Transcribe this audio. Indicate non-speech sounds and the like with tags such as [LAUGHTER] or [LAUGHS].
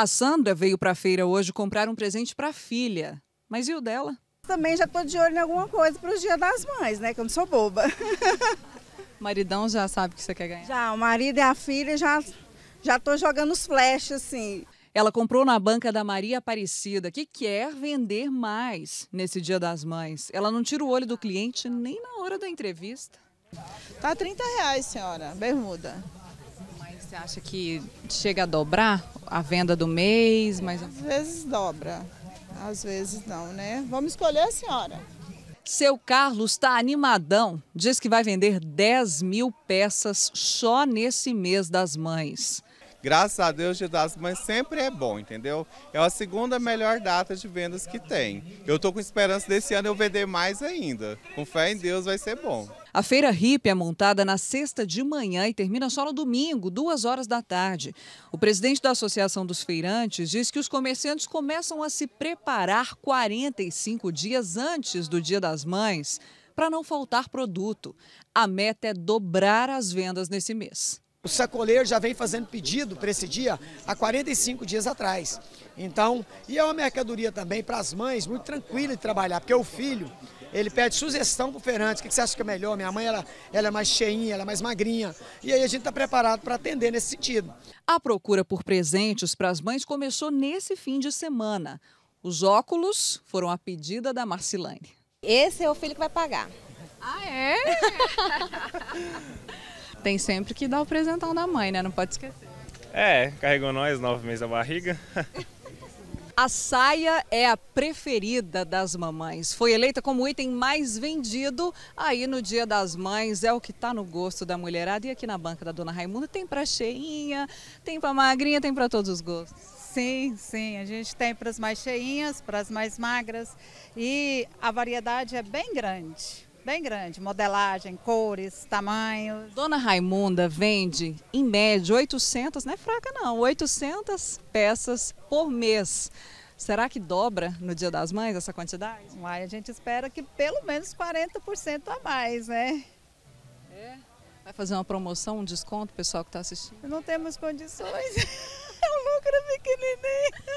A Sandra veio para a feira hoje comprar um presente para a filha. Mas e o dela? Também já estou de olho em alguma coisa para o Dia das Mães, né? Que eu não sou boba. O [LAUGHS] maridão já sabe que você quer ganhar? Já, o marido e a filha já já jogando os flechas assim. Ela comprou na banca da Maria Aparecida, que quer vender mais nesse Dia das Mães. Ela não tira o olho do cliente nem na hora da entrevista. Tá 30 reais, senhora, bermuda. Você acha que chega a dobrar a venda do mês? Mas... Às vezes dobra, às vezes não, né? Vamos escolher a senhora. Seu Carlos está animadão. Diz que vai vender 10 mil peças só nesse mês das mães. Graças a Deus, Dia das Mães sempre é bom, entendeu? É a segunda melhor data de vendas que tem. Eu estou com esperança desse ano eu vender mais ainda. Com fé em Deus vai ser bom. A feira Ripe é montada na sexta de manhã e termina só no domingo, duas horas da tarde. O presidente da Associação dos Feirantes diz que os comerciantes começam a se preparar 45 dias antes do Dia das Mães para não faltar produto. A meta é dobrar as vendas nesse mês. O sacoleiro já vem fazendo pedido para esse dia há 45 dias atrás. Então, e é uma mercadoria também para as mães, muito tranquila de trabalhar, porque o filho, ele pede sugestão para o feirante, o que você acha que é melhor? Minha mãe ela, ela é mais cheinha, ela é mais magrinha. E aí a gente está preparado para atender nesse sentido. A procura por presentes para as mães começou nesse fim de semana. Os óculos foram a pedida da Marcilane. Esse é o filho que vai pagar. Ah, é? [LAUGHS] tem sempre que dar o presentão da mãe, né? Não pode esquecer. É, carregou nós nove meses da barriga. [LAUGHS] A saia é a preferida das mamães. Foi eleita como o item mais vendido aí no Dia das Mães. É o que está no gosto da mulherada. E aqui na banca da Dona Raimunda tem para cheinha, tem para magrinha, tem para todos os gostos. Sim, sim. A gente tem para as mais cheinhas, para as mais magras. E a variedade é bem grande bem grande, modelagem, cores, tamanhos. Dona Raimunda vende, em média, 800, não é fraca não, 800 peças por mês. Será que dobra no Dia das Mães essa quantidade? Uai, a gente espera que pelo menos 40% a mais, né? É. Vai fazer uma promoção, um desconto, pessoal que está assistindo? Não temos condições. [LAUGHS] É um lucro pequenininho.